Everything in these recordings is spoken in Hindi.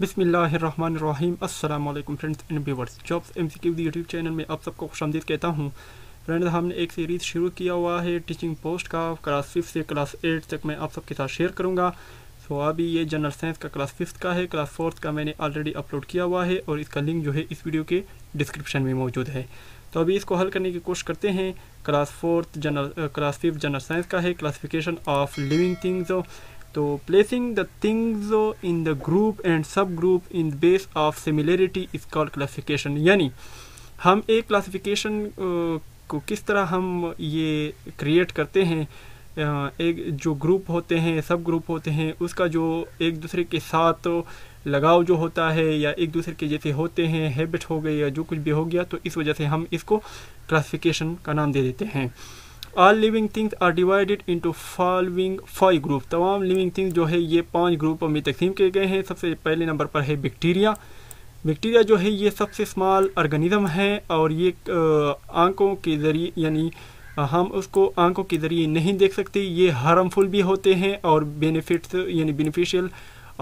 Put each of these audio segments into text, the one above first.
बिसमीम अल्लाम friends and viewers jobs M C Q YouTube channel में आप सबको खुश आमदीद कहता हूँ फ्रेंड्स हमने एक सीरीज़ शुरू किया हुआ है टीचिंग पोस्ट का क्लास फिफ्थ से क्लास एट तक मैं आप सबके साथ शेयर करूँगा तो अभी ये जनरल साइंस का क्लास फिफ्थ का है क्लास फोर्थ का मैंने ऑलरेडी अपलोड किया हुआ है और इसका लिंक जो है इस वीडियो के डिस्क्रिप्शन में मौजूद है तो अभी इसको हल करने की कोशिश करते हैं class fourth general class fifth general science का है क्लासिफिकेशन ऑफ लिविंग थिंग्स तो placing the things in the group and sub group in base of similarity is call classification यानी हम एक क्लासिफिकेशन को किस तरह हम ये क्रिएट करते हैं एक जो ग्रुप होते हैं सब ग्रुप होते हैं उसका जो एक दूसरे के साथ लगाव जो होता है या एक दूसरे के जैसे होते हैं हैबिट हो गई या जो कुछ भी हो गया तो इस वजह से हम इसको क्लासिफिकेशन का नाम दे देते हैं all living things are divided into following five group तमाम लिविंग थिंग्स जो है ये पांच ग्रुप में तकसीम किए गए हैं सबसे पहले नंबर पर है बैक्टीरिया बैक्टीरिया जो है ये सबसे स्मॉल ऑर्गेनिज्म है और ये आंखों के ज़रिए यानी हम उसको आंखों के ज़रिए नहीं देख सकते ये हार्मफुल भी होते हैं और बेनिफिट्स यानी बेनिफिशियल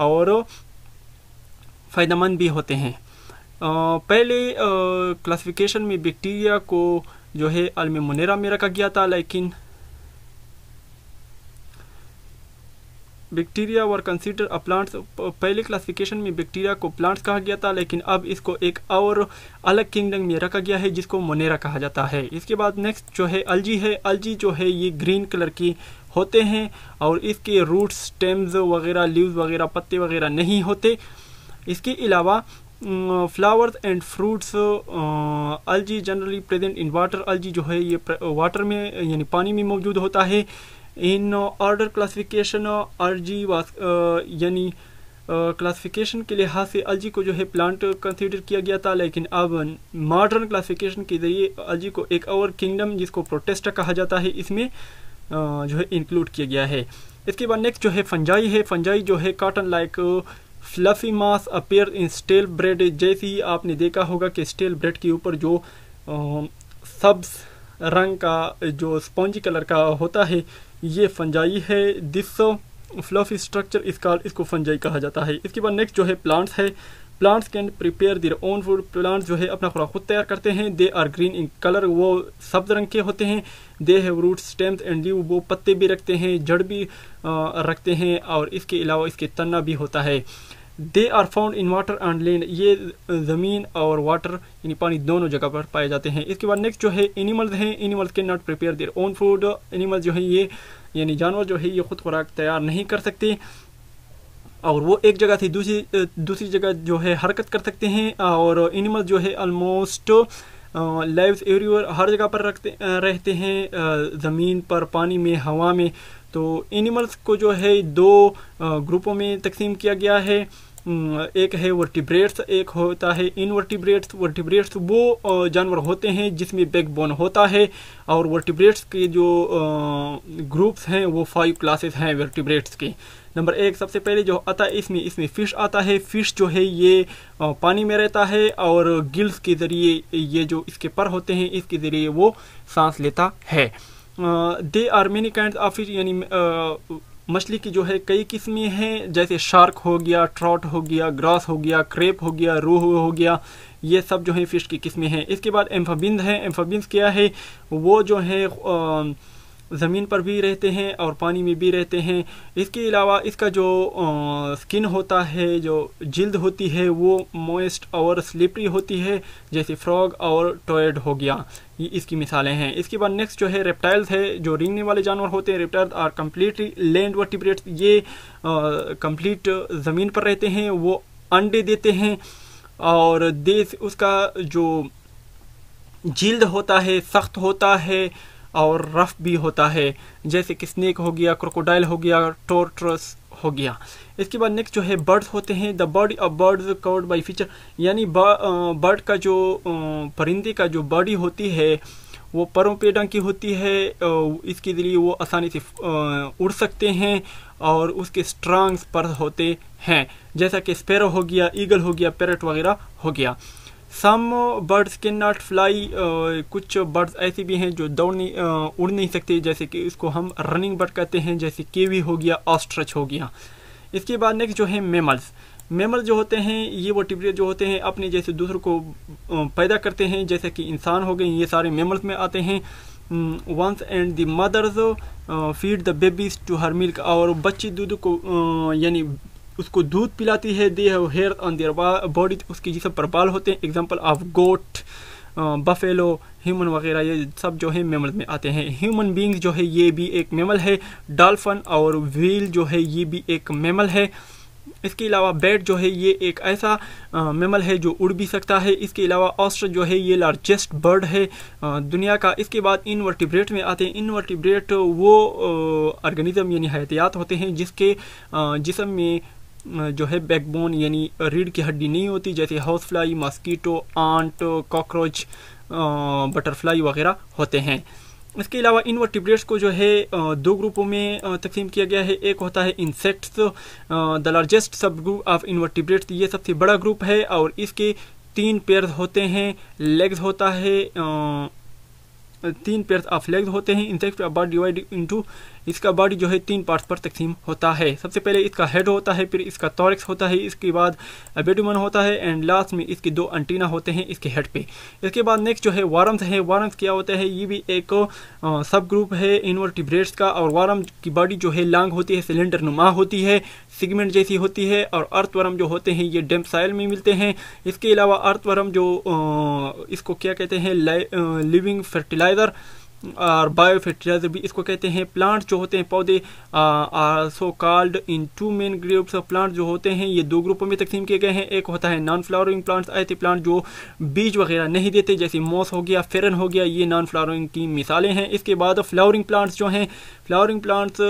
और फ़ायदेमंद भी होते हैं आ, पहले क्लासिफिकेशन में बैक्टीरिया को जो है अलमी मुनेरा में रखा गया था लेकिन bacteria were consider a plants पहले क्लासिफिकेशन में बैक्टीरिया को प्लांट्स कहा गया था लेकिन अब इसको एक और अलग किंगडम में रखा गया है जिसको मोनेरा कहा जाता है इसके बाद नेक्स्ट जो है अलजी है अलजी जो है ये ग्रीन कलर की होते हैं और इसके रूट्स स्टेम्स वगैरह लीव्स वगैरह पत्ते वगैरह नहीं होते इसके अलावा flowers and fruits algae generally present in water algae जो है ये वाटर में यानी पानी में मौजूद होता है इन ऑर्डर क्लासिफिकेशन अलजी यानी क्लासिफिकेशन के लिहाज से अलजी को जो है प्लांट कंसीडर किया गया था लेकिन अब मॉडर्न क्लासिफिकेशन के जरिए अलजी को एक और किंगडम जिसको प्रोटेस्ट कहा जाता है इसमें जो है इंक्लूड किया गया है इसके बाद नेक्स्ट जो है फंजाई है फंजाई जो है cotton like fluffy mass appear in stale bread जैसे ही आपने देखा होगा कि स्टेल ब्रेड के ऊपर जो सब्ज रंग का जो स्पॉन्जी कलर का होता है ये फंजाई है दिस फ्लफी स्ट्रक्चर इस इसको फंजाई कहा जाता है इसके बाद नेक्स्ट जो है प्लांट्स है plants can prepare their own food plants जो है अपना खुराक खुद तैयार करते हैं they are green in colour वो सब्ज रंग के होते हैं they have root stems and leave वो पत्ते भी रखते हैं जड़ भी रखते हैं और इसके अलावा इसके तना भी होता है they are found in water and land ये ज़मीन और वाटर यानी पानी दोनों जगह पर पाए जाते हैं इसके बाद नेक्स्ट जो है एनिमल्स हैं एनिमल्स के not prepare their own food animals जो है ये यानी जानवर जो है ये खुद खुराक तैयार नहीं कर सकते और वो एक जगह से दूसरी दूसरी जगह जो है हरकत कर सकते हैं और एनिमल जो है ऑलमोस्ट लाइव एवरीवर हर जगह पर रखते रहते हैं ज़मीन पर पानी में हवा में तो एनिमल्स को जो है दो ग्रुपों में तकसीम किया गया है एक है वर्टिब्रेट्स एक होता है इनवर्टिब्रेट्स वर्टिब्रेट्स वो जानवर होते हैं जिसमें बैकबोन होता है और वर्टिब्रेट्स के जो ग्रुप्स हैं वो फाइव क्लासेस हैं वर्टिब्रेट्स के नंबर एक सबसे पहले जो आता है इसमें इसमें फ़िश आता है फ़िश जो है ये पानी में रहता है और गिल्स के ज़रिए ये जो इसके पर होते हैं इसके ज़रिए वो सांस लेता है they are many kind of fish यानी मछली की जो है कई किस्में हैं जैसे शार्क हो गया ट्रॉट हो गया ग्रास हो गया क्रेप हो गया रूह हो गया ये सब जो है फ़िश की किस्में हैं इसके बाद एम्फाबिंद है एम्फाबिंद क्या है वो जो है आ, ज़मीन पर भी रहते हैं और पानी में भी रहते हैं इसके अलावा इसका जो स्किन होता है जो जल्द होती है वो मोइस्ट और स्लिपरी होती है जैसे फ्रॉग और टॉयड हो गया ये इसकी मिसालें हैं इसके बाद नेक्स्ट जो है रेप्टाइल्स है जो रिंगने वाले जानवर होते हैं reptiles are completely land vertebrates ये कम्प्लीट ज़मीन पर रहते हैं वो अंडे देते हैं और देश उसका जो जिल्द होता है सख्त होता है और रफ भी होता है जैसे कि स्नेक हो गया क्रोकोडाइल हो गया टोर्ट्रस हो गया इसके बाद नेक्स्ट जो है बर्ड्स होते हैं the body of birds covered by feature यानी बर्ड का जो परिंदे का जो बॉडी होती है वो परों पे डंकी होती है इसके ज़रिए वो आसानी से उड़ सकते हैं और उसके स्ट्रांग्स पर होते हैं जैसा कि स्पेरो हो गया ईगल हो गया पैरट वगैरह हो गया some birds can not fly कुछ बर्ड्स ऐसे भी हैं जो दौड़ नहीं uh, उड़ नहीं सकते जैसे कि इसको हम रनिंग बर्ड कहते हैं जैसे केवी हो गया ऑस्ट्रच हो गया इसके बाद नेक्स्ट जो है मेमल्स मेमल जो होते हैं ये वो टिबरे जो होते हैं अपने जैसे दूसरों को uh, पैदा करते हैं जैसे कि इंसान हो गए ये सारे मेमल्स में आते हैं once and the mothers feed the babies to her milk और बच्ची दूध को uh, यानी उसको दूध पिलाती है they have hair on their body उसके जिसम पर बाल होते हैं example of goat buffalo human वगैरह ये सब जो है मेमल में आते हैं ह्यूमन बींग्स जो है ये भी एक मेमल है डॉल्फन और व्हील जो है ये भी एक मेमल है इसके अलावा बैट जो है ये एक ऐसा आ, मेमल है जो उड़ भी सकता है इसके अलावा ऑस्ट्र जो है ये लार्जेस्ट बर्ड है आ, दुनिया का इसके बाद इनवर्टिब्रेट में आते हैं इनवर्टिब्रेट वो ऑर्गेनिज्म यानी हयातियात होते हैं जिसके जिसम में जो है बैकबोन यानी रीढ़ की हड्डी नहीं होती जैसे house fly mosquito ant cockroach butterfly वगैरह होते हैं इसके अलावा इन वर्टिब्रेट्स को जो है दो ग्रुपों में तकसीम किया गया है एक होता है insects the largest sub group of vertebrates ये सबसे बड़ा ग्रुप है और इसके तीन पेयर होते हैं लेग्स होता है तीन पेयर ऑफ लेग्स होते हैं इंसेक्ट आर डिवाइड इंटू इसका बॉडी जो है तीन पार्ट्स पर तकसीम होता है सबसे पहले इसका हेड होता है फिर इसका टॉरिक्स होता है इसके बाद एबेडमन होता है एंड लास्ट में इसके दो अंटीना होते हैं इसके हेड पे इसके बाद नेक्स्ट जो है वारम्स है वारम्स क्या होता है ये भी एक सब ग्रुप है इनवर्टिब्रेट्स का और वारम की बॉडी जो है लॉन्ग होती है सिलेंडर नुमा होती है सिगमेंट जैसी होती है और अर्थवरम जो होते हैं ये डेम्प साइल में मिलते हैं इसके अलावा अर्थवरम जो इसको क्या कहते हैं लिविंग फर्टिलाइज़र और बायोफेटराइजर भी इसको कहते हैं प्लांट जो होते हैं पौधे so called in two main groups of plant जो होते हैं ये दो ग्रुपों में तकसीम किए गए हैं एक होता है नॉन फ्लावरिंग प्लांट्स थे प्लांट जो बीज वगैरह नहीं देते जैसे मॉस हो गया फेरन हो गया ये नॉन फ्लावरिंग की मिसालें हैं इसके बाद फ्लावरिंग प्लांट्स जो हैं फ्लावरिंग प्लांट्स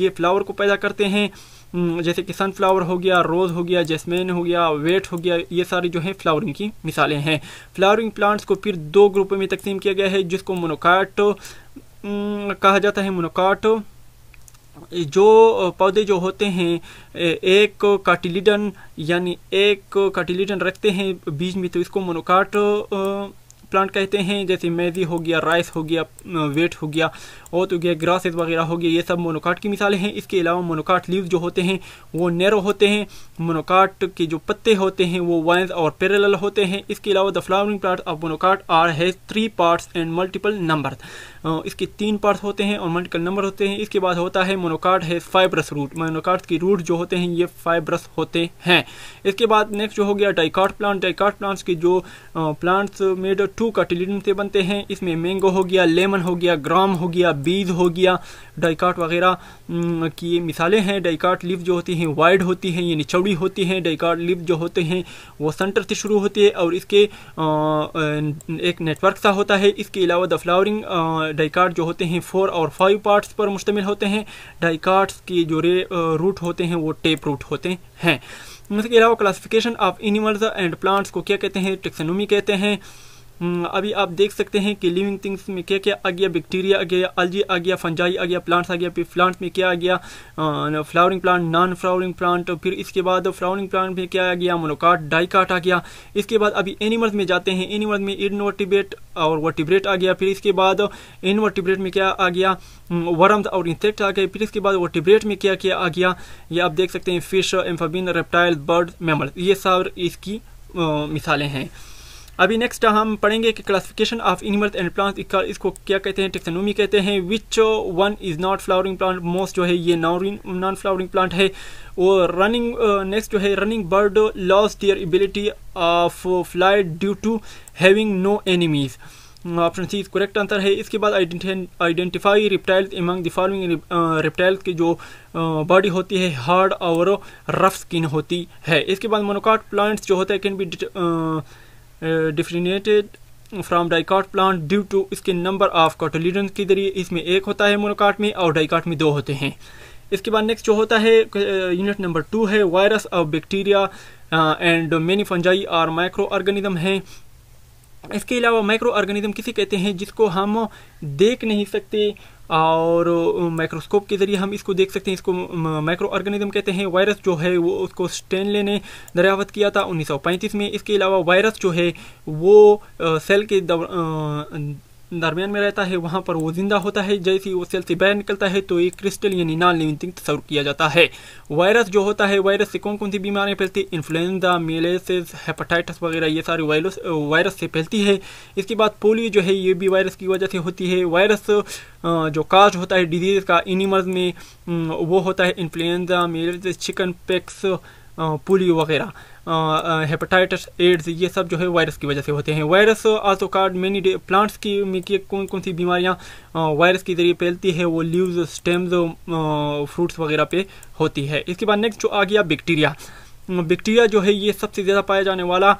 ये फ्लावर को पैदा करते हैं हम्म, जैसे कि सनफ्लावर हो गया रोज़ हो गया जैस्मिन हो गया वेट हो गया ये सारी जो है फ्लावरिंग की मिसालें हैं फ्लावरिंग प्लांट्स को फिर दो ग्रुपों में तकसीम किया गया है जिसको मोनोकाट हम्म, कहा जाता है मोनोकाट जो पौधे जो होते हैं एक काटिलिडन यानी एक काटिलिडन रखते हैं बीज में तो इसको मोनोकाट प्लांट कहते हैं जैसे मेजी हो गया राइस हो गया वेट हो गया और तो गया ग्रासेस वगैरह हो गया ये सब मोनोकाट की मिसालें हैं इसके अलावा मोनोकाट लीव जो होते हैं वो नैरो होते हैं मोनोकाट के जो पत्ते होते हैं वो वाइन्स और पेरेलल होते हैं इसके अलावा the flowering plant of monocot are has three parts and multiple number इसके तीन पार्ट होते हैं और मल्टीपल नंबर होते हैं इसके बाद होता है मोनोकार्ड है फाइब्रस रूट मोनोकार्ड के रूट जो होते हैं ये फाइब्रस होते हैं इसके बाद नेक्स्ट जो हो गया डाइकॉट प्लांट डाइकॉट प्लांट्स के जो प्लांट्स मेड टू कटिलिन से बनते हैं इसमें मैंगो हो गया लेमन हो गया ग्राम हो गया बीज हो गया डाइकाट वगैरह की मिसालें हैं डाइकॉट लिप जो होती हैं वाइड होती हैं ये निचौड़ी होती हैं डाइकॉट लिप जो होते हैं वो सेंटर से शुरू होती है और इसके एक नेटवर्क सा होता है इसके अलावा द फ्लावरिंग डाइकार्ड जो होते हैं फोर और फाइव पार्ट्स पर मुश्तमिल होते हैं डाइकार्ड्स की जो रे रूट होते हैं वो टेप रूट होते हैं इसके अलावा classification of animals and plants को क्या कहते हैं टेक्सोनोमी कहते हैं अभी आप देख सकते हैं कि लिविंग थिंग्स में क्या क्या आ गया बैक्टीरिया आ गया अलजी आ गया फंजाई आ गया प्लांट्स आ गया फिर प्लांट में क्या आ गया flowering plant non flowering plant फिर इसके बाद फ्लावरिंग प्लांट में क्या आ गया मोनोकाट डाइकाट आ गया इसके बाद अभी एनिमल्स में जाते हैं एनिमल्स में इनवर्टिब्रेट और वर्टिब्रेट आ गया फिर इसके बाद इनवर्टिब्रेट में क्या आ गया वर्म्स और इंसेक्ट आ गए फिर इसके बाद वर्टिब्रेट में क्या क्या आ गया ये आप देख सकते हैं fish amphibian reptile bird mammal ये सब इसकी मिसालें हैं अभी नेक्स्ट हम पढ़ेंगे कि classification of animals and plants इसका इसको क्या कहते हैं टेक्सोनोमी कहते हैं which one is not flowering plant most जो है ये नॉन फ्लावरिंग प्लांट है वो रनिंग नेक्स्ट uh, जो है running bird loss their ability of flight due to having no enemies option C correct answer है इसके बाद identify reptiles among the following reptiles की जो बॉडी uh, होती है हार्ड और रफ स्किन होती है इसके बाद मोनोकाट प्लांट्स जो होते हैं can be differentiated from dicot plant due to इसके नंबर ऑफ कॉटोलीडन के जरिए इसमें एक होता है मोनोकाट में और डाइकाट में दो होते हैं इसके बाद नेक्स्ट जो होता है यूनिट नंबर टू है वायरस और बैक्टीरिया एंड मेनी फंजाई और माइक्रो ऑर्गेनिज्म हैं इसके अलावा माइक्रो ऑर्गेनिज्म किसे कहते हैं जिसको हम देख नहीं सकते और माइक्रोस्कोप के ज़रिए हम इसको देख सकते हैं इसको माइक्रो ऑर्गेनिज्म कहते हैं वायरस जो है वो उसको स्टेनले ने दरियावत किया था 1935 में इसके अलावा वायरस जो है वो सेल के दरमियान में रहता है वहाँ पर वो जिंदा होता है जैसे ही वो सेल से बाहर निकलता है तो एक क्रिस्टल यानी लिविंग थिंग तस्वर किया जाता है वायरस जो होता है वायरस से कौन कौन सी बीमारियाँ फैलती है इन्फ्लुएंजा मेलेसिस हेपाटाइटिस वगैरह ये सारी वायरस वायरस से फैलती है इसके बाद पोलियो जो है ये भी वायरस की वजह से होती है वायरस जो काज होता है डिजीज़ का एनिमल्स में वो होता है influenza measles chicken pox polio वगैरह हेपेटाइटिस एड्स ये सब जो है वायरस की वजह से होते हैं virus also caused many plants की में की कौन कौन सी बीमारियां वायरस के ज़रिए फैलती है वो लीव्स स्टेम्स फ्रूट्स वगैरह पे होती है इसके बाद नेक्स्ट जो आ गया बैक्टीरिया बैक्टीरिया जो है ये सबसे ज़्यादा पाया जाने वाला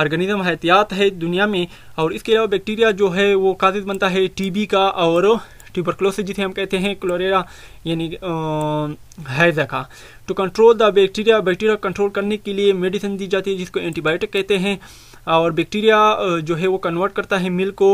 ऑर्गेनिज्म एहतियात है दुनिया में और इसके अलावा बैक्टीरिया जो है वो काजिज बनता है टीबी का और ट्यूबरक्लोसिस जिसे हम कहते हैं क्लोरेरा यानी हैजा का to control the bacteria bacteria control करने के लिए मेडिसिन दी जाती है जिसको एंटीबायोटिक कहते हैं और बैक्टीरिया जो है वो कन्वर्ट करता है मिल्क को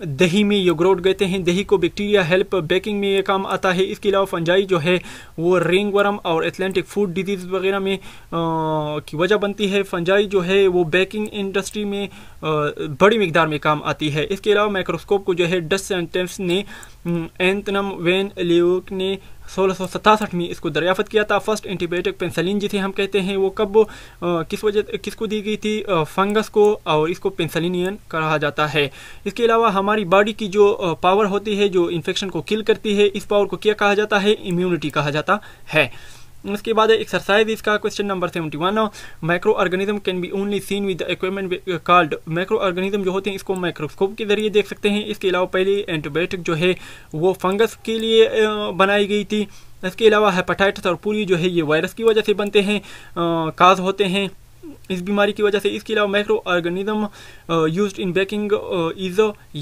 दही में योग्रोट कहते हैं दही को बैक्टीरिया हेल्प बेकिंग में ये काम आता है इसके अलावा फंजाई जो है वो रिंग वर्म और एथलेटिक फूड डिजीज वगैरह में आ, की वजह बनती है फंजाई जो है वो बेकिंग इंडस्ट्री में आ, बड़ी मकदार में काम आती है इसके अलावा माइक्रोस्कोप को जो है डस्ट सेंटेंस ने एंतनम वेन ल्यूक ने सोलह में इसको दरियाफत किया था फर्स्ट एंटीबायोटिक पेंसिलिन जिसे हम कहते हैं वो कब किस वजह किसको दी गई थी फंगस को और इसको पेंसिलिनियन कहा जाता है इसके अलावा हमारी बॉडी की जो पावर होती है जो इन्फेक्शन को किल करती है इस पावर को क्या कहा जाता है इम्यूनिटी कहा जाता है उसके बाद एक्सरसाइज इसका question number seventy one micro organism can be only seen with equipment called micro organism जो होते हैं इसको माइक्रोस्कोप के जरिए देख सकते हैं इसके अलावा पहली एंटीबायोटिक जो है वो फंगस के लिए uh, बनाई गई थी इसके अलावा हेपाटाइटिस और पूरी जो है ये वायरस की वजह से बनते हैं काज uh, होते हैं इस बीमारी की वजह से इसके अलावा micro organism use in baking is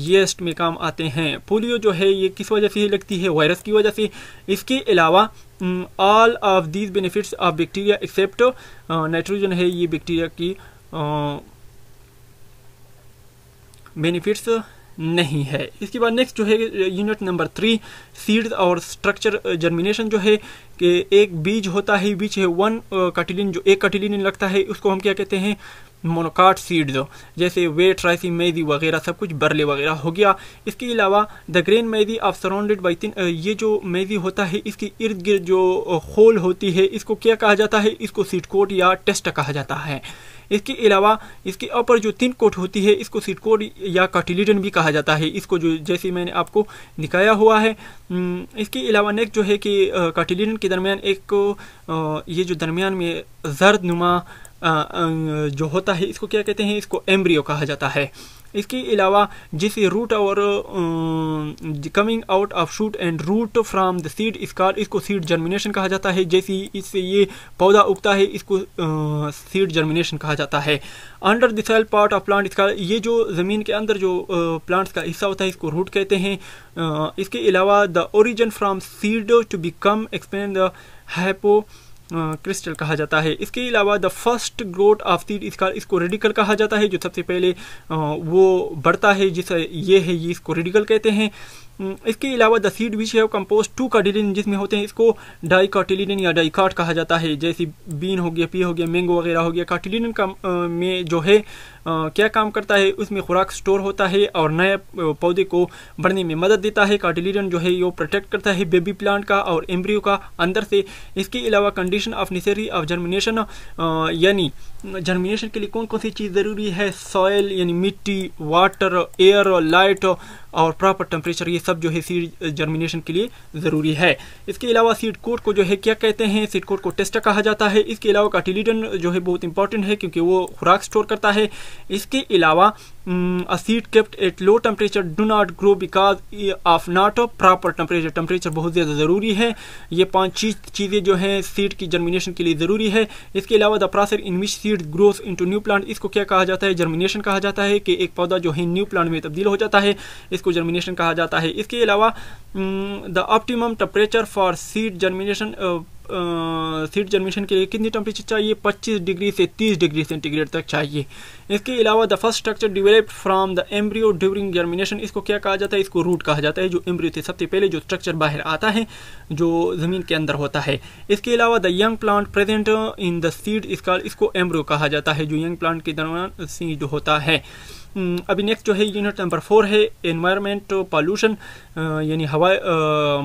yeast में काम आते हैं पोलियो जो है ये किस वजह से लगती है वायरस की वजह से इसके अलावा all of these benefits of bacteria except nitrogen है ये बैक्टीरिया की बेनिफिट्स uh, नहीं है इसके बाद नेक्स्ट जो है यूनिट नंबर थ्री सीड्स और स्ट्रक्चर जर्मिनेशन uh, जो है कि एक बीज होता है बीज है वन कटिलिन uh, जो एक कटिलिन लगता है उसको हम क्या कहते हैं मोनोकाट सीड्स जैसे वे ट्राइसी मेजी वगैरह सब कुछ बरले वगैरह हो गया इसके अलावा the grain maize of surrounded by तीन ये जो मेजी होता है इसके इर्द गिर्द जो खोल uh, होती है इसको क्या कहा जाता है इसको सीट कोट या टेस्ट कहा जाता है इसके अलावा इसके ऊपर जो तीन कोट होती है इसको सिटकोट या कटिलीडन भी कहा जाता है इसको जो जैसे मैंने आपको दिखाया हुआ है इसके अलावा नेक्स्ट जो है कि कटिलीडन के दरमियान एक ये जो दरमियान में जर्द नुमा जो होता है इसको क्या कहते हैं इसको एम्ब्रियो कहा जाता है इसके अलावा जिस रूट और coming out of shoot and root from the seed इसका इसको सीड जर्मिनेशन कहा जाता है जैसे इससे ये पौधा उगता है इसको सीड जर्मिनेशन कहा जाता है under the cell part of plant इसका ये जो ज़मीन के अंदर जो प्लांट्स का हिस्सा होता है इसको रूट कहते हैं इसके अलावा the origin from seed to become explain the hypo crystal कहा जाता है इसके अलावा the first growth of seed इसका इसको रेडिकल कहा जाता है जो सबसे पहले वो बढ़ता है जिस ये है ये इसको रेडिकल कहते हैं इसके अलावा द सीड विच है कंपोज टू कार्टिलिन जिसमें होते हैं इसको डाइकाटिलिन या कार्ट कहा जाता है जैसे बीन हो गया पी हो गया मैंगो वगैरह हो गया कार्टिलिन का में जो है क्या काम करता है उसमें खुराक स्टोर होता है और नए पौधे को बढ़ने में मदद देता है कार्टिलीरियन जो है यो प्रोटेक्ट करता है बेबी प्लांट का और एम्ब्रियो का अंदर से इसके अलावा condition of necessary of germination यानी जर्मिनेशन के लिए कौन कौन सी चीज़ ज़रूरी है सॉयल यानी मिट्टी वाटर एयर लाइट और प्रॉपर टेम्परेचर ये सब जो है सीड जर्मिनेशन के लिए ज़रूरी है इसके अलावा सीड कोट को जो है क्या कहते हैं सीड कोट को टेस्टा कहा जाता है इसके अलावा काटिलीडन जो है बहुत इंपॉर्टेंट है क्योंकि वो खुराक स्टोर करता है इसके अलावा um, a seed kept at low temperature do not grow because of not a proper temperature temperature बहुत ज़्यादा ज़रूरी है ये पांच चीज चीज़ें जो हैं सीड की जर्मिनेशन के लिए ज़रूरी है इसके अलावा the process in which seed growth into new plant इसको क्या कहा जाता है जर्मिनेशन कहा जाता है कि एक पौधा जो है न्यू प्लांट में तब्दील हो जाता है इसको जर्मिनेशन कहा जाता है इसके अलावा the optimum temperature for seed germination seed germination के लिए कितनी टेम्परेचर चाहिए 25 डिग्री से 30 डिग्री सेंटीग्रेड तक चाहिए इसके अलावा the first structure develop developed from the embryo during germination इसको क्या कहा जाता है इसको रूट कहा जाता है जो एम्ब्रियो से सबसे पहले जो स्ट्रक्चर बाहर आता है जो ज़मीन के अंदर होता है इसके अलावा the young plant present in the seed इसका इसको एम्ब्रियो कहा जाता है जो यंग प्लांट के दौरान सीड होता है हम्म, अभी नेक्स्ट जो है यूनिट नंबर फोर है इन्वायरमेंट पॉल्यूशन यानी हवा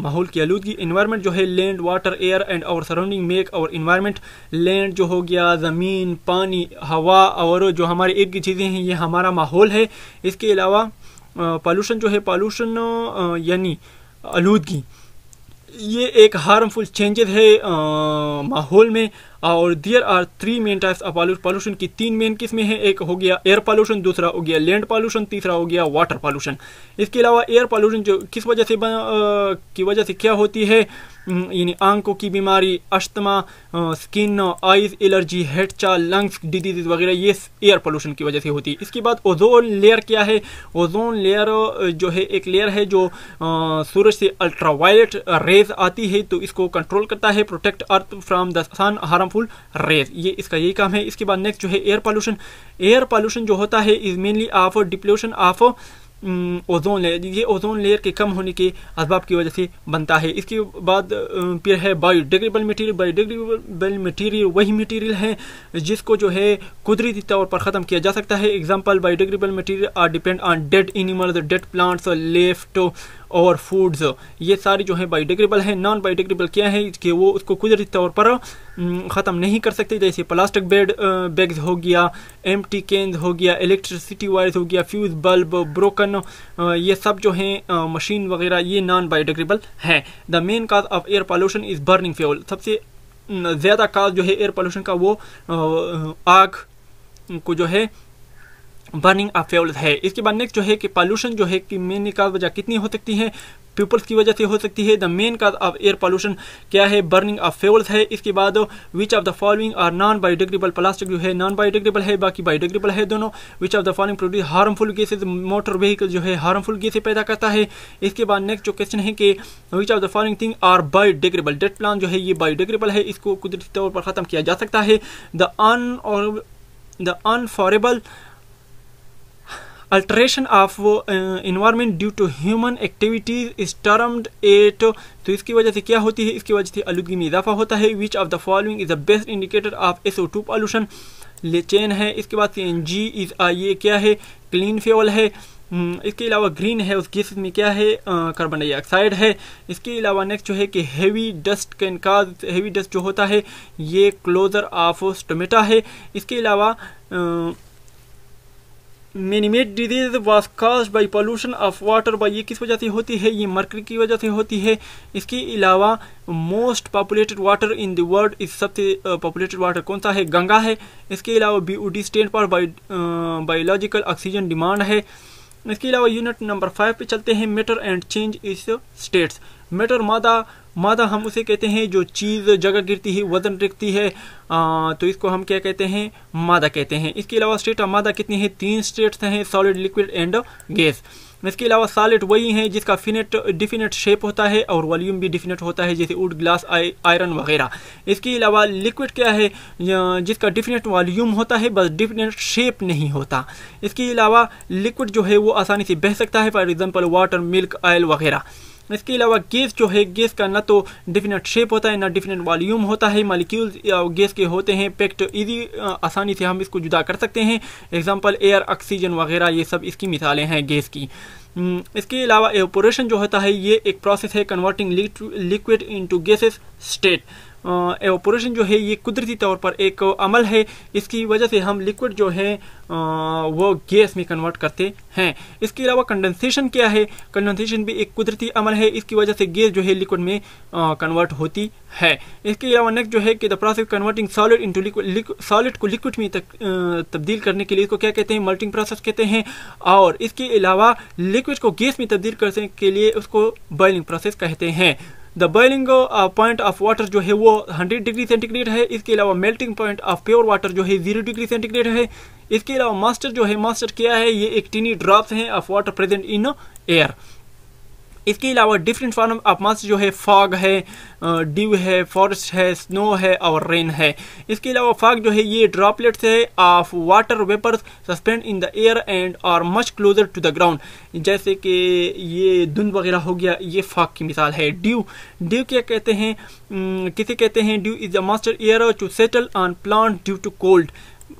माहौल की आलूदगी एनवायरनमेंट जो है land water air and our surrounding make our environment land जो हो गया ज़मीन पानी हवा और जो हमारे एक की चीज़ें हैं ये हमारा माहौल है इसके अलावा पॉल्यूशन जो है पॉल्यूशन यानी आलूदगी ये एक हार्मफुल चेंजेस है माहौल में और there are three main types of pollution की तीन मेन किस्में हैं एक हो गया एयर पॉल्यूशन दूसरा हो गया लैंड पॉल्यूशन तीसरा हो गया वाटर पॉल्यूशन इसके अलावा एयर पॉल्यूशन जो किस वजह से की वजह से क्या होती है यानी आंखों की बीमारी asthma skin eyes allergy headache lungs disease वगैरह ये एयर पोल्यूशन की वजह से होती है इसके बाद ओजोन लेयर क्या है ओजोन लेयर जो है एक लेयर है जो सूरज से अल्ट्रावायलेट रेज आती है तो इसको कंट्रोल करता है protect earth from the sun harmful rays ये इसका यही काम है इसके बाद नेक्स्ट जो है एयर पॉल्यूशन एयर पॉल्यूशन जो होता है is mainly of depletion of hmm, ozone layer ये ओजोन लेयर के कम होने के असबाब की वजह से बनता है इसके बाद फिर है बायोडिग्रेबल मटीरियल बायोडिग्रेबल मटीरियल वही मटीरियल है जिसको जो है कुदरती तौर पर ख़त्म किया जा सकता है example biodegradable material are depend on dead animals dead plants leftover foods ये सारी जो है बायोडिग्रेबल है नॉन बायोडिग्रेबल क्या है कि वो उसको कुदरती तौर पर हम्म, ख़त्म नहीं कर सकते जैसे प्लास्टिक बेड बैग्स हो गया एम टी केन्स हो गया इलेक्ट्रिसिटी वायर्स हो गया फ्यूज़ बल्ब ब्रोकन ये सब जो हैं मशीन वगैरह ये नॉन बायोडिग्रेबल हैं the main cause of air pollution is burning fuel सबसे ज़्यादा काज जो है एयर पॉल्यूशन का वो आग को जो है बर्निंग ऑफ फ्यूल्स है इसके बाद नेक्स्ट जो है कि पॉल्यूशन जो है कि मेन निकाल वजह कितनी हो सकती है पीपल्स की वजह से हो सकती है the main cause of air pollution क्या है बर्निंग ऑफ फ्यूल्स है इसके बाद which of the following are non biodegradable plastic जो है नॉन बायोडिग्रेडेबल है बाकी बायोडिग्रेडेबल है दोनों which of the following produce harmful gases motor vehicle जो है हार्मफुल गेसेज पैदा करता है इसके बाद नेक्स्ट जो क्वेश्चन है कि which of the following thing are biodegradable dead plant जो है ये बायोडिग्रेडेबल है इसको कुदरती तौर पर ख़त्म किया जा सकता है द अन और the unfavourable alteration of environment due to human activities is termed at तो इसकी वजह से क्या होती है इसकी वजह से आलूगी में इजाफा होता है which of the following is the best indicator of S O two pollution lichen है इसके बाद सी एन जी इज ये क्या है क्लीन फ्यूल है इसके अलावा ग्रीन है उस गेस में क्या है कार्बन डाइऑक्साइड है इसके अलावा नेक्स्ट जो है कि heavy dust can cause heavy dust जो होता है ये क्लोजर ऑफ स्टोमेटा है इसके अलावा Minamata disease was caused by pollution of water by ये किस वजह से होती है ये मरकरी की वजह से होती है इसके अलावा most populated water in the world इस सबसे पॉपुलेटेड वाटर कौन सा है गंगा है इसके अलावा बी ओ डी स्टैंड पर बायोलॉजिकल ऑक्सीजन डिमांड है इसके अलावा यूनिट नंबर फाइव पे चलते हैं matter and change its states matter मादा मादा हम उसे कहते हैं जो चीज़ जगह गिरती है वजन रखती है आ, तो इसको हम क्या कहते हैं मादा कहते हैं इसके अलावा स्टेट ऑफ मादा कितनी है तीन स्टेट्स हैं सॉलिड लिक्विड एंड गैस इसके अलावा सॉलिड वही हैं जिसका फिनेट डिफिनेट शेप होता है और वॉल्यूम भी डिफिनेट होता है जैसे वुड ग्लास आयरन वगैरह इसके अलावा लिक्विड क्या है जिसका डिफिनेट वॉल्यूम होता है बस डिफिनेट शेप नहीं होता इसके अलावा लिक्विड जो है वो आसानी से बह सकता है for example water milk oil वगैरह इसके अलावा गैस जो है गैस का ना तो डिफिनेट शेप होता है ना डिफिनेट वॉल्यूम होता है मालिक्यूल गैस के होते हैं पैक्ट इजी आसानी से हम इसको जुदा कर सकते हैं एग्जाम्पल एयर ऑक्सीजन वगैरह ये सब इसकी मिसालें हैं गैस की इसके अलावा एपोरेशन जो होता है ये एक प्रोसेस है converting liquid into gases state evaporation जो है ये कुदरती तौर पर एक अमल है इसकी वजह से हम लिक्विड जो है वो गैस में कन्वर्ट करते हैं इसके अलावा कंडेंसेशन क्या है कंडेंसेशन भी एक कुदरती अमल है इसकी वजह से गैस जो है लिक्विड में कन्वर्ट होती है इसके अलावा नेक्स्ट जो है कि the process converting solid into liquid solid को लिक्विड में तक तब्दील करने के लिए इसको क्या कहते हैं मल्टिंग प्रोसेस कहते हैं और इसके अलावा लिक्विड को गैस में तब्दील करने के लिए उसको बॉइलिंग प्रोसेस कहते हैं the boiling point of water जो है वो हंड्रेड डिग्री सेंटीग्रेड है इसके अलावा melting point of pure water जो है जीरो डिग्री सेंटीग्रेड है इसके अलावा मास्टर जो है मास्टर क्या है ये एक टीनी ड्रॉप्स हैं of water present in air इसके अलावा डिफरेंट फॉर्म ऑफ मस्ट जो है फॉग है ड्यू है फॉरेस्ट है स्नो है और रेन है इसके अलावा फॉग जो है ये ड्रॉपलेट्स है of water vapours suspend in the air and और much closer to the ground जैसे कि ये धुंध वगैरह हो गया ये फॉग की मिसाल है ड्यू ड्यू क्या कहते हैं किसे कहते हैं dew is the moisture air to settle on plant due to cold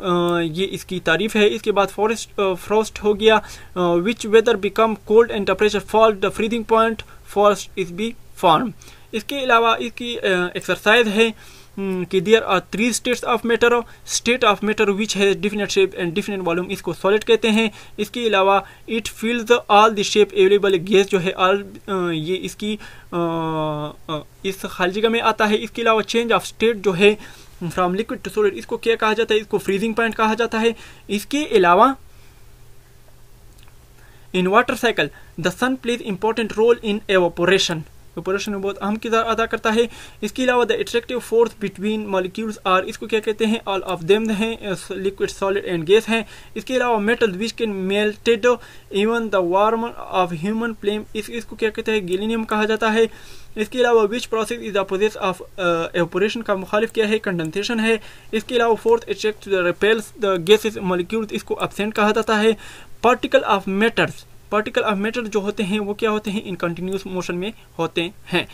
ये इसकी तारीफ है इसके बाद फॉरेस्ट फ्रॉस्ट हो गया which weather become cold and temperature fall the freezing point frost is be form इसके अलावा इसकी एक्सरसाइज है हम्म, कि there are three states of matter state of matter which has definite shape and definite volume इसको सॉलिड कहते हैं इसके अलावा it fills all the shape available gas जो है ऑल ये इसकी आ, इस खाली जगह में आता है इसके अलावा चेंज ऑफ स्टेट जो है फ्रॉम लिक्विड टू सोलिड इसको क्या कहा जाता है इसको फ्रीजिंग पॉइंट कहा जाता है इसके अलावा in water cycle the sun plays important role in evaporation evaporation में बहुत अहम किरदार अदा करता है इसके अलावा the attractive force between molecules are इसको क्या कहते हैं ऑल ऑफ देम हैं लिक्विड सॉलिड एंड गैस हैं इसके अलावा metal which can melted even the warm of human flame इस, इसको क्या कहते हैं गिलीनियम कहा जाता है इसके अलावा which process is opposite of evaporation का मुखालिफ क्या है कंडेंसेशन है इसके अलावा force the repels the gases molecules इसको अपसेंट कहा जाता है particle of matters particle of matter जो होते हैं वो क्या होते हैं इन कंटिन्यूस मोशन में होते हैं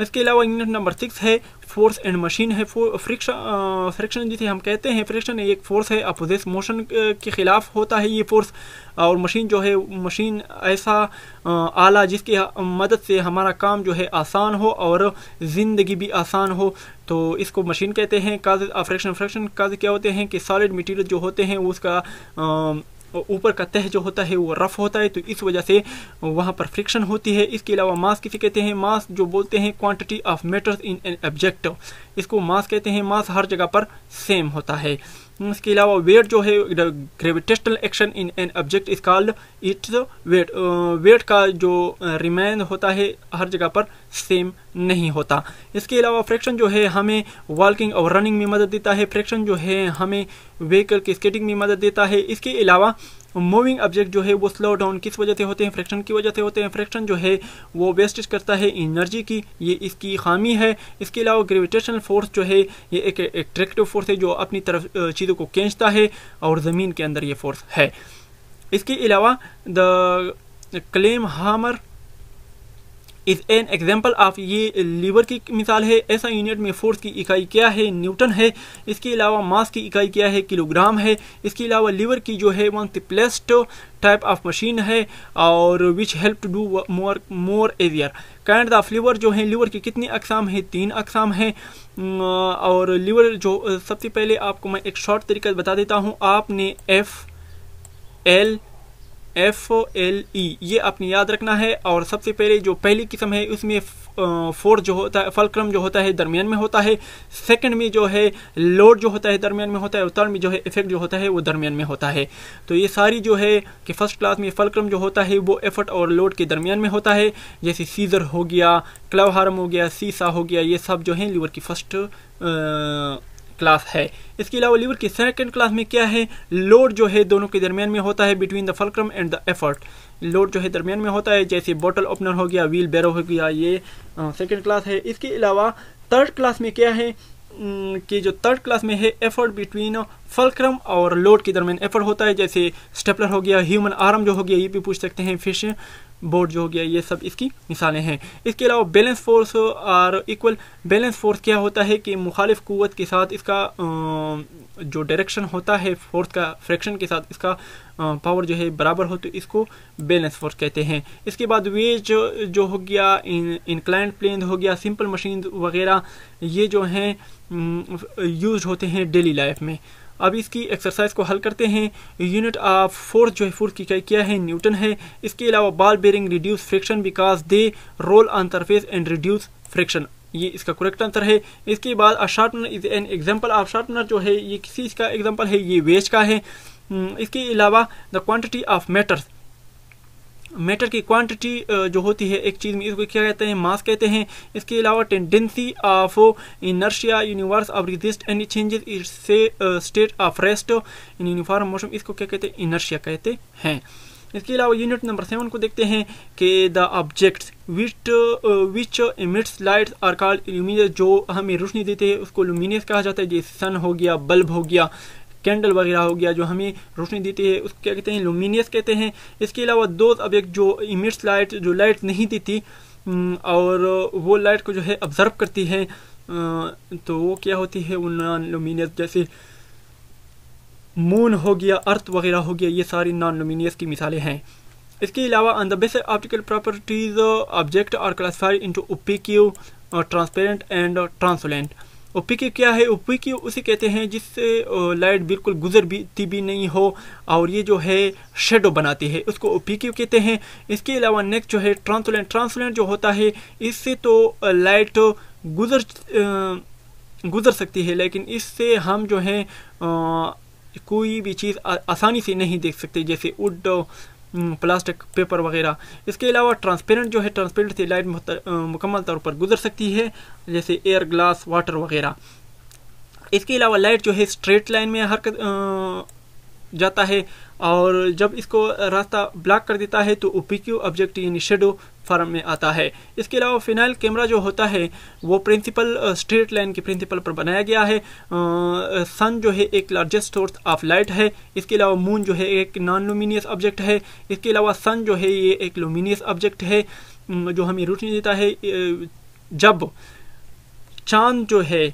इसके अलावा यूनिट नंबर सिक्स है फोर्स एंड मशीन है फ्रिक्शन फ्रिक्शन जिसे हम कहते हैं फ्रिक्शन एक फोर्स है अपोजिट मोशन के खिलाफ होता है ये फोर्स और मशीन जो है मशीन ऐसा आला जिसकी मदद से हमारा काम जो है आसान हो और ज़िंदगी भी आसान हो तो इसको मशीन कहते हैं काज फ्रिक्शन फ्रिक्शन काज क्या होते हैं कि सॉलिड मटेरियल जो होते हैं उसका आ, ऊपर का तह जो होता है वो रफ होता है तो इस वजह से वहाँ पर फ्रिक्शन होती है इसके अलावा मास किसे कहते हैं मास जो बोलते हैं quantity of matters in an object इसको मास कहते हैं मास हर जगह पर सेम होता है इसके अलावा वेट जो है gravitational action in an object is called its weight weight का जो रिमेन होता है हर जगह पर सेम नहीं होता इसके अलावा फ्रैक्शन जो है हमें वॉकिंग और रनिंग में मदद देता है फ्रैक्शन जो है हमें व्हीकल की स्केटिंग में मदद देता है इसके अलावा मूविंग ऑब्जेक्ट जो है वो स्लो डाउन किस वजह से होते हैं फ्रैक्शन की वजह से होते हैं फ्रैक्शन जो है वो वेस्ट करता है एनर्जी की ये इसकी खामी है इसके अलावा ग्रेविटेशनल फोर्स जो है ये एक एट्रैक्टिव फोर्स है जो अपनी तरफ चीज़ों को खींचता है और ज़मीन के अंदर ये फोर्स है इसके अलावा the claw hammer is an example of ये लीवर की मिसाल है ऐसा यूनिट में फोर्स की इकाई क्या है न्यूटन है इसके अलावा मास की इकाई क्या है किलोग्राम है इसके अलावा लीवर की जो है one simplest type of machine है और which help to do more more easier kind of lever जो है लीवर की कितनी अकसाम है तीन अकसाम है और लीवर जो सबसे पहले आपको मैं एक शॉर्ट तरीका बता देता हूँ आपने F L F L E ये आपने याद रखना है और सबसे पहले जो पहली किस्म है उसमें फोर जो होता है फलक्रम जो होता है दरमियान में होता है सेकंड में जो है लोड जो होता है दरमियान में होता है और थर्ड में जो है इफेक्ट जो होता है वो दरमियान में होता है तो ये सारी जो है कि फर्स्ट क्लास में फलक्रम जो होता है वो एफर्ट और लोड के दरमियान में होता है जैसे सीजर हो गया क्लव हार्म हो गया सीसा हो गया ये सब जो है लीवर की फर्स्ट क्लास है इसके अलावा लीवर की सेकेंड क्लास में क्या है लोड जो है दोनों के दरमियान में होता है between the fulcrum and the effort load जो है दरमियान में होता है जैसे बॉटल ओपनर हो गया व्हील बैरो हो गया ये सेकेंड क्लास है इसके अलावा थर्ड क्लास में क्या है कि जो थर्ड क्लास में है एफर्ट बिटवीन फलक्रम और लोड के दरमियान एफर्ट होता है जैसे स्टेपलर हो गया ह्यूमन आर्म जो हो गया ये भी पूछ सकते हैं फिश बोर्ड जो हो गया ये सब इसकी मिसालें हैं इसके अलावा बैलेंस फोर्स और इक्वल बैलेंस फोर्स क्या होता है कि मुखालिफ क़वत के साथ इसका जो डायरेक्शन होता है फोर्स का फ्रैक्शन के साथ इसका पावर जो है बराबर हो तो इसको बैलेंस फोर्स कहते हैं इसके बाद वेज जो हो गया इन इंक्लाइंट प्लेन हो गया सिंपल मशीन वगैरह ये जो हैं यूज होते हैं डेली लाइफ में अब इसकी एक्सरसाइज को हल करते हैं यूनिट ऑफ फोर्स जो है फोर्स की क्या क्या है न्यूटन है इसके अलावा ball bearing reduce friction because they roll on surface and reduce friction ये इसका करेक्ट आंसर है इसके बाद a sharpener is an example of sharpener जो है ये किसी इसका एग्जाम्पल है ये वेज का है हम्म, इसके अलावा the quantity of matters matter की क्वांटिटी जो होती है एक चीज़ में इसको क्या कहते हैं मास कहते हैं इसके अलावा tendency of inertia universe of resist any changes its से state of rest in uniform motion इसको क्या कहते हैं इनर्शिया कहते हैं इसके अलावा यूनिट नंबर सेवन को देखते हैं कि the objects which which emits lights are called luminous जो हमें रोशनी देते हैं उसको लुमिनियस कहा जाता है जैसे सन हो गया बल्ब हो गया कैंडल वगैरह हो गया जो हमें रोशनी देती है उसको क्या कहते हैं लुमिनियस कहते हैं इसके अलावा दो अब एक जो इमिट्स लाइट जो लाइट नहीं देती और वो लाइट को जो है ऑब्जर्व करती है तो वो क्या होती है वो नॉन लुमिनियस जैसे मून हो गया अर्थ वगैरह हो गया ये सारी नॉन लुमिनियस की मिसालें हैं इसके अलावा on the base optical properties object are classified into opaque transparent and translucent opaque क्या है ओपिक्यू उसे कहते हैं जिससे लाइट बिल्कुल गुजर भी ती भी नहीं हो और ये जो है शेडो बनाती है उसको ओपिक्यू कहते हैं इसके अलावा नेक्स्ट जो है ट्रांसलेंट ट्रांसलेंट जो होता है इससे तो लाइट गुजर गुजर सकती है लेकिन इससे हम जो हैं कोई भी चीज़ आसानी से नहीं देख सकते जैसे उड प्लास्टिक हम्म, पेपर वगैरह इसके अलावा ट्रांसपेरेंट जो है ट्रांसपेरेंट से लाइट मुकम्मल तौर पर गुजर सकती है जैसे एयर ग्लास वाटर वगैरह इसके अलावा लाइट जो है स्ट्रेट लाइन में हरकत जाता है और जब इसको रास्ता ब्लॉक कर देता है तो ओ पी क्यू ऑब्जेक्ट यानी शेडो फार्म में आता है इसके अलावा फिनाइल कैमरा जो होता है वो प्रिंसिपल स्ट्रेट लाइन के प्रिंसिपल पर बनाया गया है सन जो है एक लार्जेस्ट सोर्स ऑफ लाइट है इसके अलावा मून जो है एक नॉन लुमिनियस ऑब्जेक्ट है इसके अलावा सन जो है ये एक लुमिनियस ऑब्जेक्ट है जो हमें रोशनी देता है जब चांद जो है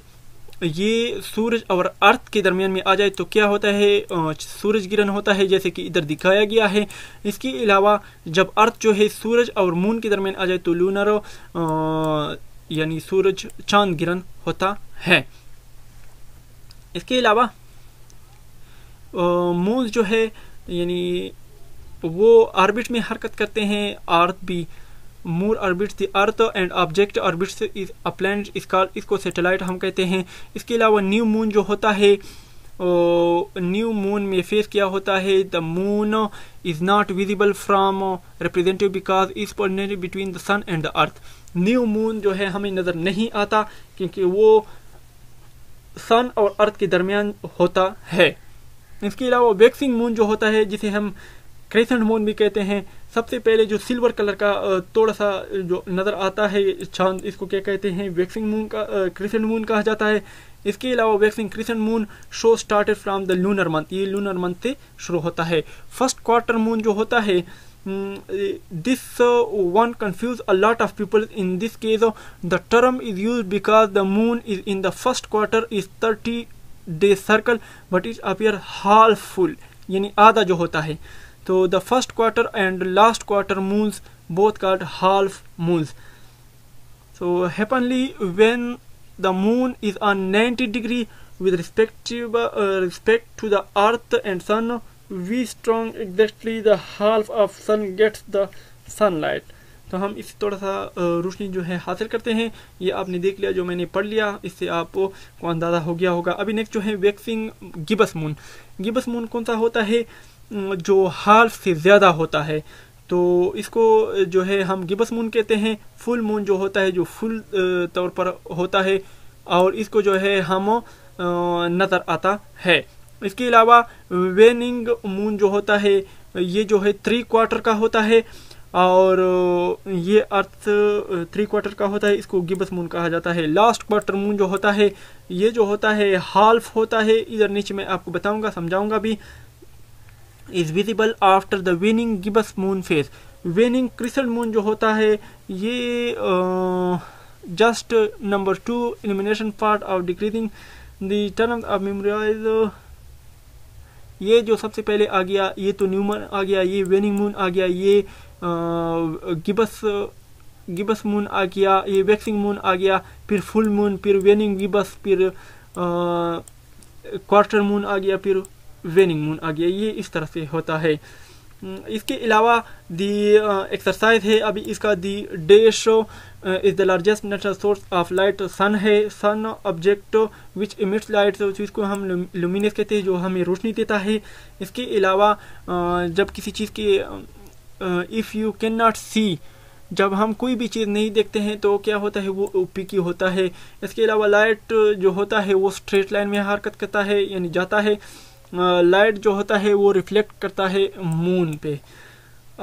ये सूरज और अर्थ के दरमियान में आ जाए तो क्या होता है सूरज ग्रहण होता है जैसे कि इधर दिखाया गया है इसके अलावा जब अर्थ जो है सूरज और मून के दरमियान आ जाए तो लूनर यानी सूरज चांद गिरन होता है इसके अलावा मून जो है यानी वो ऑर्बिट में हरकत करते हैं अर्थ भी moon orbit the earth and object orbit is a planet इसका इसको सेटेलाइट हम कहते हैं इसके अलावा न्यू मून जो होता है न्यू मून में फेस क्या होता है the moon is not visible from represented because is पर between the sun and the earth new moon जो है हमें नज़र नहीं आता क्योंकि वो सन और अर्थ के दरमियान होता है इसके अलावा वैक्सिंग मून जो होता है जिसे हम क्रेसेंट मून भी कहते हैं सबसे पहले जो सिल्वर कलर का थोड़ा सा जो नज़र आता है चांद इसको क्या कहते हैं वैक्सिंग मून का क्रिसेंट मून कहा जाता है इसके अलावा waxing crescent moon show started from the lunar month ये लूनर मंथ से शुरू होता है फर्स्ट क्वार्टर मून जो होता है this one confuse a lot of people in this case the term is use because the moon is in the first quarter is thirty day circle but it appear half full यानी आधा जो होता है तो the first quarter and last quarter moons both called half moons so happen when the moon is on ninety degree with respect respect to the earth and sun we strong exactly the half of sun gets the sun light तो हम इससे थोड़ा सा रोशनी जो है हासिल करते हैं ये आपने देख लिया जो मैंने पढ़ लिया इससे आपको कौन अंदाज़ा हो गया होगा अभी नेक्स्ट जो है waxing gibbous moon gibbous moon कौन सा होता है जो हाल्फ से ज़्यादा होता है तो इसको जो है हम गिबस मून कहते हैं फुल मून जो होता है जो फुल तौर पर होता है और इसको जो है हम नज़र आता है इसके अलावा वेनिंग मून जो होता है ये जो है थ्री क्वार्टर का होता है और ये अर्थ थ्री क्वार्टर का होता है इसको गिबस मून कहा जाता है लास्ट क्वार्टर मून जो होता है ये जो होता है हाल्फ होता है इधर नीचे मैं आपको बताऊंगा समझाऊंगा भी is visible after the waning gibbous moon phase waning crescent moon जो होता है ये just number two illumination part of decreasing the term of memorise ये जो सबसे पहले आ गया ये तो न्यूमन आ गया ये वेनिंग मून आ गया ये गिबस गिबस मून आ गया ये वैक्सिंग मून आ गया फिर फुल मून फिर वेनिंग गिबस फिर क्वार्टर मून आ गया फिर वेनिंग मून आ गया ये इस तरह से होता है हम्म, इसके अलावा दी एक्सरसाइज है अभी इसका the day show is the largest natural source of light sun है sun object which emits light जिसको हम लुमिनस कहते हैं जो हमें रोशनी देता है इसके अलावा जब किसी चीज़ के if you can not see जब हम कोई भी चीज़ नहीं देखते हैं तो क्या होता है वो ओपी की होता है इसके अलावा लाइट जो होता है वो स्ट्रेट लाइन में हरकत करता है यानी जाता है लाइट जो होता है वो रिफ्लेक्ट करता है मून पे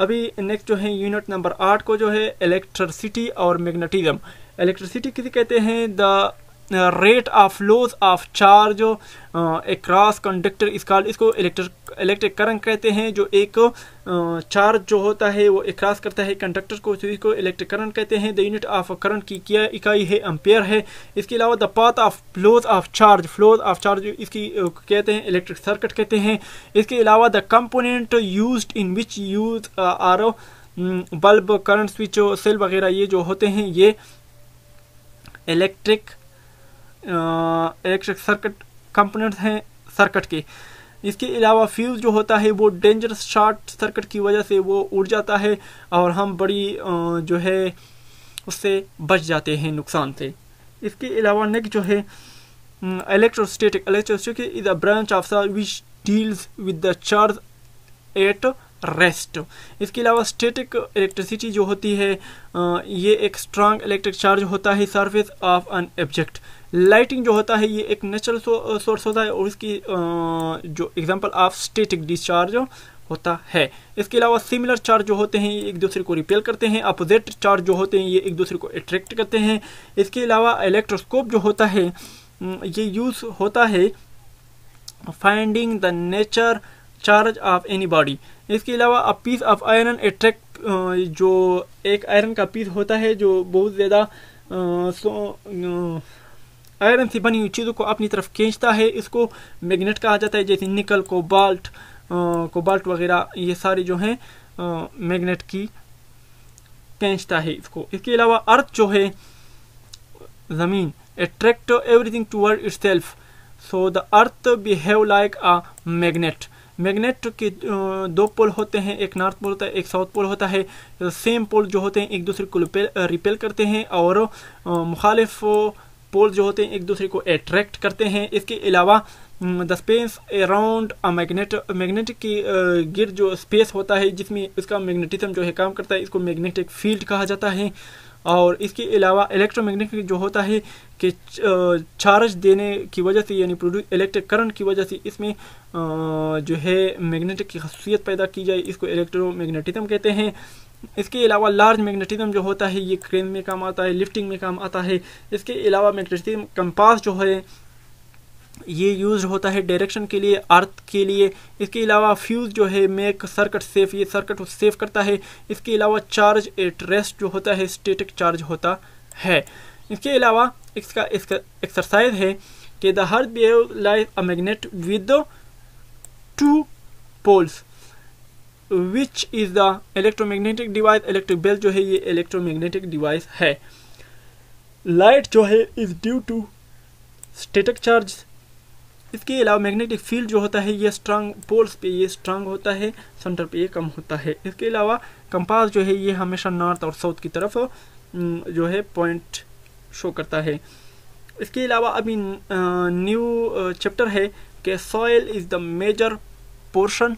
अभी नेक्स्ट जो है यूनिट नंबर आठ को जो है इलेक्ट्रिसिटी और मैग्नेटिज्म इलेक्ट्रिसिटी किसे कहते हैं the rate of flows of charge cross conductor is इसका इसको इलेक्ट्रिक इलेक्ट्रिक करंट कहते हैं जो एक चार्ज जो होता है वो क्रॉस करता है कंडक्टर को तो इसको इलेक्ट्रिक करंट कहते हैं द यूनिट ऑफ करंट की क्या इकाई है एम्पेयर है इसके अलावा the path of flows of charge flows of charge इसकी कहते हैं इलेक्ट्रिक सर्किट कहते हैं इसके अलावा the component use in which use are bulb current switch cell वगैरह ये जो होते हैं ये इलेक्ट्रिक इलेक्ट्रिक सर्किट कंपोनेंट्स हैं सर्किट के इसके अलावा फ्यूज़ जो होता है वो डेंजरस शॉर्ट सर्किट की वजह से वो उड़ जाता है और हम बड़ी जो है उससे बच जाते हैं नुकसान से इसके अलावा नेक्स्ट जो है electrostatic electrostatic is a branch of सा which deals with the charge at rest इसके अलावा स्टेटिक इलेक्ट्रिसिटी जो होती है ये एक स्ट्रांग इलेक्ट्रिक चार्ज होता है surface of an object lightning जो होता है ये एक नेचुरल सोर्स uh, होता है और इसकी uh, जो एग्जांपल ऑफ स्टेटिक डिस्चार्ज होता है इसके अलावा सिमिलर चार्ज जो होते हैं ये एक दूसरे को रिपेल करते हैं अपोजिट चार्ज जो होते हैं ये एक दूसरे को अट्रैक्ट करते हैं इसके अलावा इलेक्ट्रोस्कोप जो होता है mm, ये यूज़ होता है finding the nature charge of any body इसके अलावा a piece of iron attract जो एक आयरन का पीस होता है जो बहुत ज़्यादा सो uh, आयरन से बनी हुई चीज़ों को अपनी तरफ खींचता है इसको मैग्नेट कहा जाता है जैसे निकल कोबाल्ट कोबाल्ट वगैरह ये सारे जो हैं मैग्नेट की खींचता है इसको इसके अलावा अर्थ जो है ज़मीन attract everything toward itself so the earth behave like a magnet magnet के दो पोल होते हैं एक नॉर्थ पोल होता है एक साउथ पोल होता है सेम पोल जो होते हैं एक दूसरे को रिपेल करते हैं और मुखालिफ पोल्स जो होते हैं एक दूसरे को अट्रैक्ट करते हैं इसके अलावा the space around magnet magnetic की गिर जो स्पेस होता है जिसमें इसका मैग्नेटिज्म जो है काम करता है इसको मैग्नेटिक फील्ड कहा जाता है और इसके अलावा इलेक्ट्रोमैग्नेटिक जो होता है कि चार्ज देने की वजह से यानी प्रोड्यूस इलेक्ट्रिक करंट की वजह से इसमें जो है मैग्नेटिक की खसूसियत पैदा की जाए इसको इलेक्ट्रोमैग्नेटिज्म कहते हैं इसके अलावा लार्ज मैग्नेटिज्म जो होता है ये क्रेन में काम आता है लिफ्टिंग में काम आता है इसके अलावा मैग्नेटिज्म कंपास जो है ये यूज होता है डायरेक्शन के लिए अर्थ के लिए इसके अलावा फ्यूज़ जो है मेक सर्किट सेफ ये सर्किट सेफ करता है इसके अलावा चार्ज एट रेस्ट जो होता है स्टेटिक चार्ज होता है इसके अलावा इसका इसका एक्सरसाइज है कि the earth behave like a magnet with two poles which is the electromagnetic device electric bell जो है ये इलेक्ट्रोमैग्नेटिक डिवाइस है लाइट जो है is due to static charge इसके अलावा मैग्नेटिक फील्ड जो होता है ये स्ट्रांग पोल्स पे ये स्ट्रांग होता है सेंटर पे ये कम होता है इसके अलावा कंपास जो है ये हमेशा नॉर्थ और साउथ की तरफ जो है पॉइंट शो करता है इसके अलावा अभी न्यू चैप्टर है कि soil is the major portion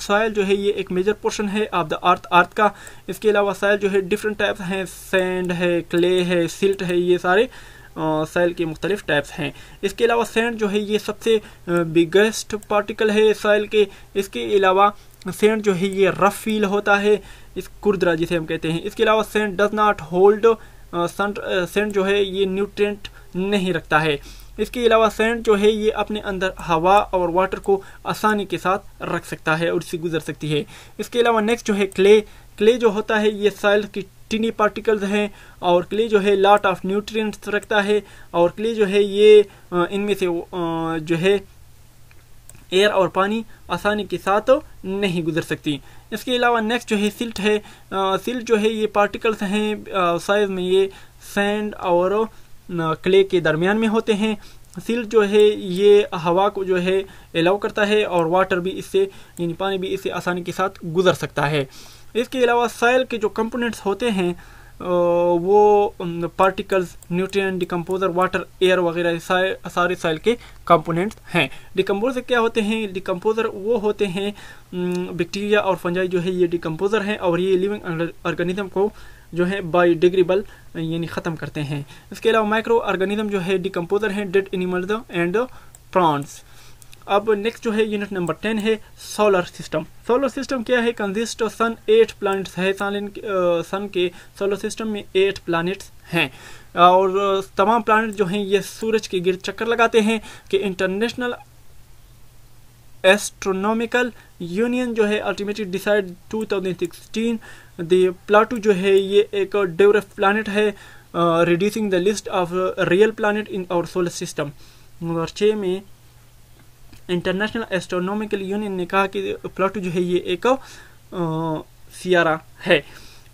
soil जो है ये एक मेजर पोर्शन है ऑफ द अर्थ अर्थ का इसके अलावा साइल जो है डिफरेंट टाइप्स हैं सेंड है क्ले है सिल्ट है ये सारे साइल के मुख्तलिफ टाइप्स हैं इसके अलावा सेंड जो है ये सबसे बिगेस्ट पार्टिकल है साइल के इसके अलावा सेंड जो है ये रफ फील होता है इस कुर्दरा जिसे हम कहते हैं इसके अलावा sand does not hold sand जो है ये न्यूट्रेंट नहीं रखता है इसके अलावा सैंड जो है ये अपने अंदर हवा और वाटर को आसानी के साथ रख सकता है और इससे गुजर सकती है इसके अलावा नेक्स्ट जो है क्ले क्ले जो होता है ये साइल की टिनी पार्टिकल्स हैं और क्ले जो है लॉट ऑफ न्यूट्रिएंट्स रखता है और क्ले जो है ये इनमें से जो है एयर और पानी आसानी के साथ नहीं गुजर सकती इसके अलावा नेक्स्ट जो है सिल्ट है सिल्ट जो है ये पार्टिकल्स हैं साइज में ये सैंड और क्ले के दरमियान में होते हैं सिल्ट जो है ये हवा को जो है अलाउ करता है और वाटर भी इससे यानी पानी भी इससे आसानी के साथ गुजर सकता है इसके अलावा साइल के जो कंपोनेंट्स होते हैं वो particles nutrient decomposer water air वगैरह सारे साइल के कंपोनेंट्स हैं डिकम्पोजर क्या होते हैं डिकम्पोजर वो होते हैं बैक्टीरिया और फंजाई जो है ये डिकम्पोजर हैं और ये लिविंग ऑर्गेनिज्म को जो है बाई डिग्रीबल यानी ख़त्म करते हैं इसके अलावा माइक्रो ऑर्गेनिज्म जो है डिकम्पोजर हैं डेड एनिमल एंड प्लांट्स अब नेक्स्ट जो है यूनिट नंबर टेन है सोलर सिस्टम सोलर सिस्टम क्या है consist of sun eight planets है सन सन uh, के सोलर सिस्टम में एट प्लानट्स हैं और uh, तमाम प्लानट जो हैं ये सूरज के गिर चक्कर लगाते हैं कि इंटरनेशनल एस्ट्रोनॉमिकल यूनियन जो है अल्टीमेटली डिसाइड 2016 द प्लाटू जो है ये एक डेवलप प्लानट है reducing the list of real planet in our solar system number छः में इंटरनेशनल एस्ट्रोनॉमिकल यूनियन ने कहा कि प्लाटू जो है ये एक uh, सियारा है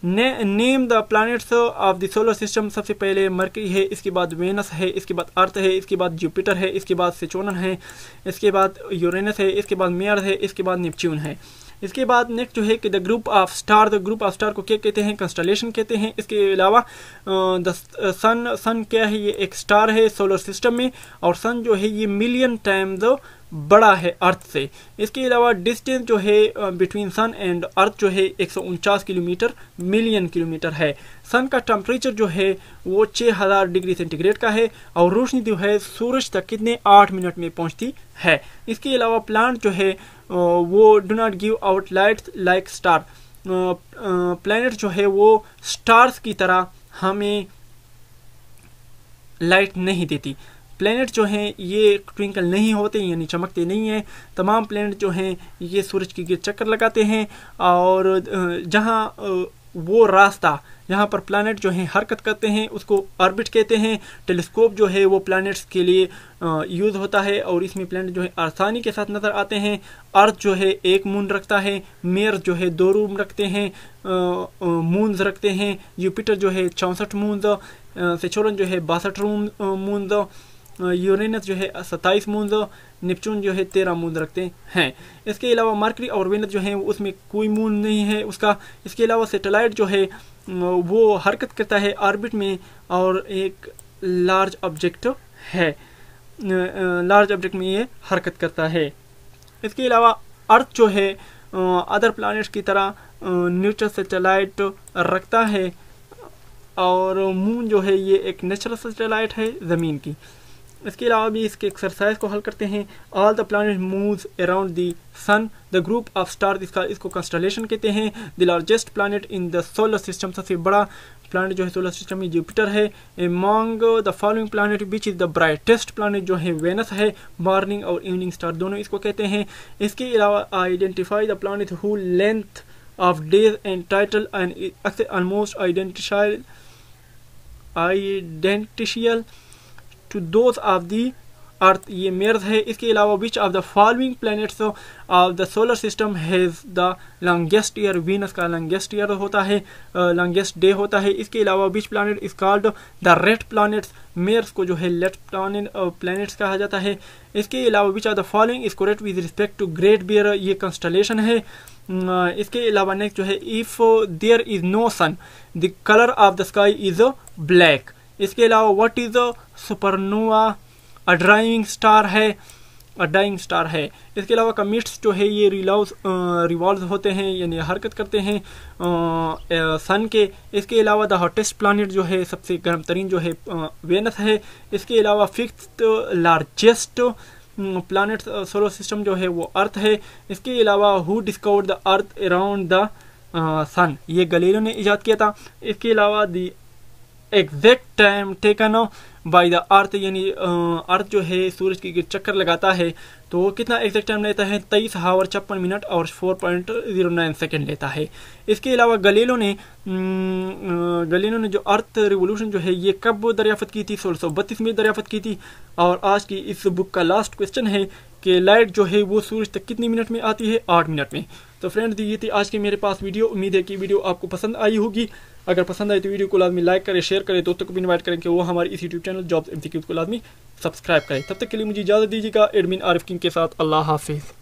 ने, name the planets of the solar system सबसे पहले मरकरी है इसके बाद वेनस है इसके बाद अर्थ है इसके बाद जुपिटर है इसके बाद सिचोनन है इसके बाद यूरेनस है इसके बाद मेयर है इसके बाद नेपच्यून है इसके बाद नेक्स्ट जो है कि the group of star the group of star को क्या कहते हैं कंस्टलेशन कहते हैं इसके अलावा द सन सन क्या है ये एक स्टार है सोलर सिस्टम में और सन जो है ये मिलियन टाइम्स बड़ा है अर्थ से इसके अलावा डिस्टेंस जो है बिटवीन सन एंड अर्थ जो है एक किलोमीटर मिलियन किलोमीटर है सन का टेम्परेचर जो है वो 6000 डिग्री सेंटीग्रेड का है और रोशनी जो है सूरज तक कितने आठ मिनट में पहुंचती है इसके अलावा प्लांट जो है वो do not give out light like star planet जो है वो स्टार्स की तरह हमें लाइट नहीं देती प्लैनेट जो हैं ये ट्विंकल नहीं होते यानी चमकते नहीं हैं तमाम प्लैनेट जो हैं ये सूरज के गिर चक्कर लगाते हैं और जहाँ वो रास्ता यहाँ पर प्लानट जो हैं हरकत करते हैं उसको ऑर्बिट कहते हैं टेलीस्कोप जो है वो प्लानट्स के लिए यूज़ होता है और इसमें प्लानट जो है आसानी के साथ नज़र आते हैं अर्थ जो है एक मून रखता है मेयर जो है दो रूम रखते हैं मून्स रखते हैं यूपिटर जो है चौंसठ मून सेचोरन जो है बासठ रूम मून यूरेनस जो है सत्ताईस मूंज निपचून जो है तेरह मूंज रखते हैं इसके अलावा मरकरी और वेनस जो है उसमें कोई मून नहीं है उसका इसके अलावा सेटेलाइट जो है वो हरकत करता है ऑर्बिट में और एक लार्ज ऑब्जेक्ट है लार्ज ऑब्जेक्ट में ये हरकत करता है इसके अलावा अर्थ जो है अदर प्लानट्स की तरह न्यूट्रल सेटेलाइट रखता है और मून जो है ये एक नेचुरल सेटेलाइट है ज़मीन की इसके अलावा भी इसके एक्सरसाइज को हल करते हैं all the planet move around the sun the group of star इसका इसको कंस्टलेशन कहते हैं the largest planet in the solar system सबसे बड़ा प्लानट जो है सोलर सिस्टम में जुपिटर है among the following planet which is the brightest planet जो है वेनस है मॉर्निंग और इवनिंग स्टार दोनों इसको कहते हैं इसके अलावा identify the planet who length of days and tilt and almost identical identical to those of the earth ये मेर्ज है इसके अलावा which of the following planets of the solar system has the longest year Venus का लॉन्गेस्ट ईयर होता है लॉन्गेस्ट डे होता है इसके अलावा which planet is called the red planets Mars को जो है लेट प्लान प्लानट्स कहा जाता है इसके अलावा which of the following is correct with respect to great bear ये कंस्टलेशन है इसके अलावा नेक्स्ट जो है if there is no sun the colour of the sky is black इसके अलावा what is a supernova a driving star है अ डाइंग स्टार है इसके अलावा कमिट्स जो है ये रिलाउस रिवॉल्व होते हैं यानी हरकत करते हैं सन के इसके अलावा द हॉटेस्ट प्लानट जो है सबसे गर्म तरीन जो है वेनस है इसके अलावा फिक्स लार्जेस्ट प्लानट सोलर सिस्टम जो है वो अर्थ है इसके अलावा who discover the earth around the sun ये गलेरों ने ईजाद किया था इसके अलावा the exact time taken by the earth यानी अर्थ जो है सूरज की चक्कर लगाता है तो कितना एग्जैक्ट टाइम लेता है तेईस हावर छप्पन मिनट और four point zero nine second लेता है इसके अलावा गलेलो ने गलेलो ने जो अर्थ रिवोल्यूशन जो है ये कब दरियाफत की थी सोलह सौ बत्तीस में दरियाफत की थी और आज की इस बुक का लास्ट क्वेश्चन है कि लाइट जो है वो सूरज तक कितने मिनट में आती है आठ मिनट में तो फ्रेंड्स ये थी आज की मेरे पास वीडियो उम्मीद है कि वीडियो आपको पसंद आई होगी अगर पसंद आए तो वीडियो को लाजमी लाइक करें शेयर करें दोस्तों को भी इन्वाइट करें कि वो हमारे इस यूट्यूब चैनल जॉब्स इंस्टीट्यूट को लाजमी सब्सक्राइब करें तब तक के लिए मुझे इजाज़त दीजिएगा एडमिन आरिफ किंग के साथ अल्लाह हाफिज़